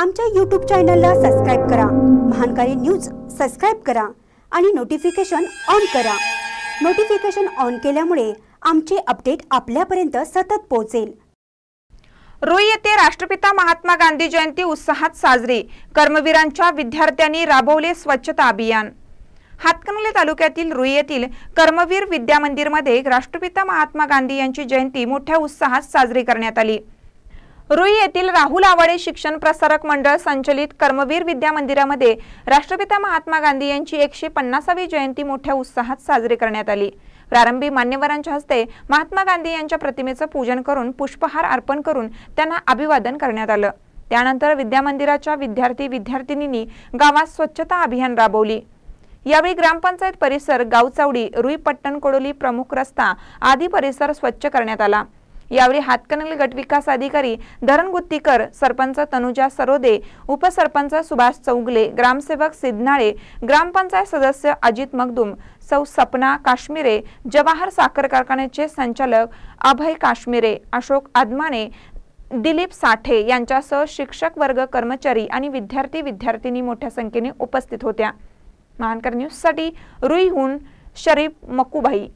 आमच्या यूट्यूब चॅनलला सबस्क्राईब करा महानकारी न्यूज सबस्क्राईब करा आणि नोटिफिकेशन ऑन करा नोटिफिकेशन ऑन केल्यामुळे आमचे अपडेट आपल्यापर्यंत सतत पोहोचेल रुई येथे राष्ट्रपिता महात्मा गांधी जयंती उत्साहात साजरी कर्मवीरांच्या विद्यार्थ्यांनी राबवले स्वच्छता अभियान हातकणले तालुक्यातील रुई येथील कर्मवीर विद्यामंदिरमध्ये राष्ट्रपिता महात्मा गांधी यांची जयंती मोठ्या उत्साहात साजरी करण्यात आली रुई येथील राहुल आवाडे शिक्षण प्रसारक मंडळ संचलित कर्मवीर विद्या मंदिरामध्ये राष्ट्रपिता महात्मा गांधी यांची एकशे पन्नासावी जयंती मोठ्या उत्साहात साजरी करण्यात आली प्रारंभी मान्यवरांच्या हस्ते महात्मा गांधी यांच्या प्रतिमेचं पूजन करून पुष्पहार अर्पण करून त्यांना अभिवादन करण्यात आलं त्यानंतर विद्यामंदिराच्या विद्यार्थी विद्यार्थिनींनी गावात स्वच्छता अभियान राबवली यावेळी ग्रामपंचायत परिसर गावचावडी रुई पट्टण कोडोली प्रमुख रस्ता आदी परिसर स्वच्छ करण्यात आला यावेळी हातकणंगले गटविकास अधिकारी धरण गुत्तीकर सरपंच तनुजा सरोदे उपसरपंच सुभाष चौगले ग्रामसेवक सिद्धनाळे ग्रामपंचायत सदस्य अजित मगदुम सौ सपना काश्मिरे जवाहर साखर कारखान्याचे संचालक अभय काश्मिरे अशोक आदमाने दिलीप साठे यांच्यासह शिक्षक वर्ग कर्मचारी आणि विद्यार्थी विद्यार्थिनी मोठ्या संख्येने उपस्थित होत्या महानकर न्यूजसाठी रुईहून शरीफ मकुबाई